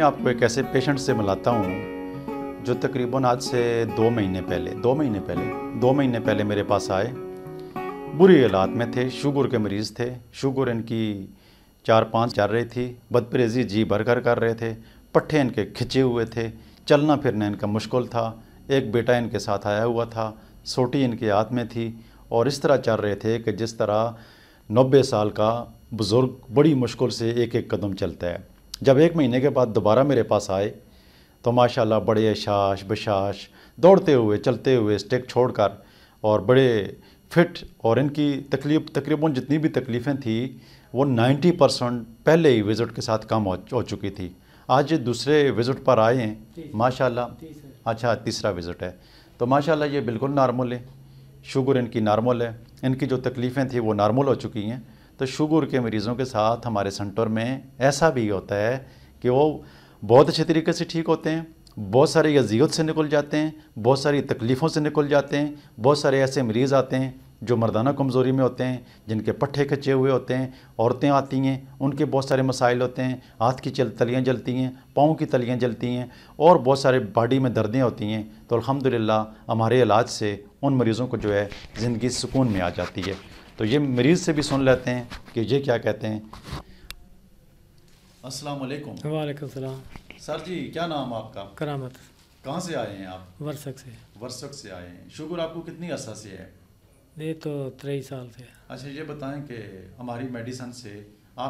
मैं आपको एक ऐसे पेशेंट से मिलाता हूँ जो तकरीबन आज से दो महीने पहले दो महीने पहले दो महीने पहले मेरे पास आए बुरी हालात में थे शुगर के मरीज़ थे शुगर इनकी चार पाँच चल रही थी बदप्रेजी जी भर कर कर रहे थे पट्ठे इनके खिंचे हुए थे चलना फिरना इनका मुश्किल था एक बेटा इनके साथ आया हुआ था सोटी इनके हाथ में थी और इस तरह चल रहे थे कि जिस तरह नब्बे साल का बुज़ुर्ग बड़ी मुश्किल से एक एक कदम चलता है जब एक महीने के बाद दोबारा मेरे पास आए तो माशाल्लाह बड़े अशाश बशाश दौड़ते हुए चलते हुए स्टेक छोड़कर और बड़े फिट और इनकी तकलीफ तकरीबन जितनी भी तकलीफ़ें थी वो 90 परसेंट पहले ही विज़िट के साथ कम हो चुकी थी आज ये दूसरे विज़िट पर आए हैं माशाल्लाह अच्छा तीसरा विज़िट है तो माशाल्लाह ये बिल्कुल नॉर्मल है शुगर इनकी नॉर्मल है इनकी जो तकलीफ़ें थी वो नॉर्मल हो चुकी हैं तो शुगर के मरीज़ों के साथ हमारे सेंटर में ऐसा भी होता है कि वो बहुत अच्छे तरीके से ठीक होते हैं बहुत सारे यजीयत से निकल जाते हैं बहुत सारी तकलीफ़ों से निकल जाते हैं बहुत सारे ऐसे मरीज़ आते हैं जो मर्दाना कमज़ोरी में होते हैं जिनके पट्ठे खचे हुए होते हैं औरतें आती हैं उनके बहुत सारे मसाइल होते हैं हाथ की चल तलियाँ जलती हैं पाँव की तलियाँ जलती हैं और बहुत सारे बॉडी में दर्दें होती हैं तो अल्हम्दुलिल्लाह हमारे इलाज से उन मरीज़ों को जो है ज़िंदगी सुकून में आ जाती है तो ये मरीज़ से भी सुन लेते हैं कि ये क्या कहते हैं अस्सलाम वालेकुम सर जी क्या नाम आपका करामत कहाँ से आए हैं आप वर्षक से वर्षक से आए हैं शुगर आपको कितनी अर्सा से है ये तो तेईस साल से अच्छा ये बताएं कि हमारी मेडिसन से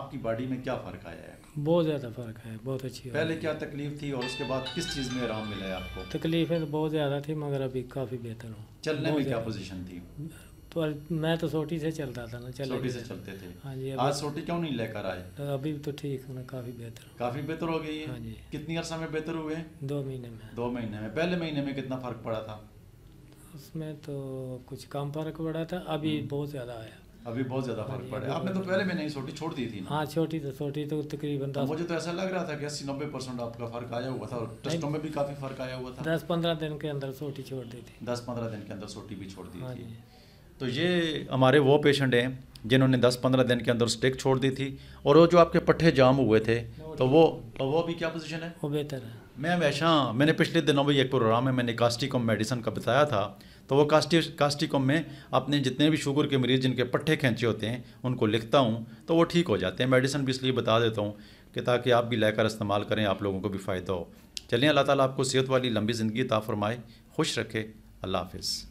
आपकी बॉडी में क्या फ़र्क आया है बहुत ज़्यादा फ़र्क है बहुत अच्छी पहले क्या तकलीफ थी और उसके बाद किस चीज़ में आराम मिला है आपको तकलीफें तो बहुत ज़्यादा थी मगर अभी काफ़ी बेहतर हूँ चलने में क्या पोजीशन थी तो मैं तो सोटी से चलता था ना चले सोटी से चलते थे हाँ जी आज सोटी क्यों नहीं लेकर आए तो अभी तो ठीक हूँ ना काफ़ी बेहतर काफ़ी बेहतर हो गई है हाँ जी कितनी अरसा में बेहतर हुए दो महीने में दो महीने में पहले महीने में कितना फ़र्क पड़ा था उसमें तो कुछ कम फ़र्क पड़ा था अभी हम्म। बहुत ज़्यादा आया अभी बहुत ज़्यादा हाँ फर्क पड़ा है आपने तो पहले मैंने छोटी छोड़ दी थी ना हाँ छोटी तो छोटी तो तकरीबन तो मुझे तो ऐसा लग रहा था कि अस्सी नब्बे परसेंट आपका फर्क आया हुआ था और टेस्टों में भी काफ़ी फर्क आया हुआ था दस पंद्रह दिन के अंदर छोटी छोड़ दी थी दस पंद्रह दिन के अंदर छोटी भी छोड़ दी हाँ थी तो ये हमारे वो पेशेंट हैं जिन्होंने 10-15 दिन के अंदर स्टिक छोड़ दी थी और वो जो आपके पट्ठे जाम हुए थे तो वो तो वो भी क्या पोजीशन है वो बेहतर है मैं हमेशा मैंने पिछले दिनों में एक प्रोग्राम है मैंने कास्टिकॉम मेडिसन का बताया था तो वो कास्टी कास्टिकम में अपने जितने भी शुगर के मरीज़ जिनके पट्ठे खींचे होते हैं उनको लिखता हूँ तो वो ठीक हो जाते हैं मेडिसन भी इसलिए बता देता हूँ कि ताकि आप भी लेकर इस्तेमाल करें आप लोगों को भी फ़ायदा हो चलिए अल्लाह ताली आपको सेहत वाली लंबी ज़िंदगी ताफरमाए खुश रखे अल्लाह हाफिज़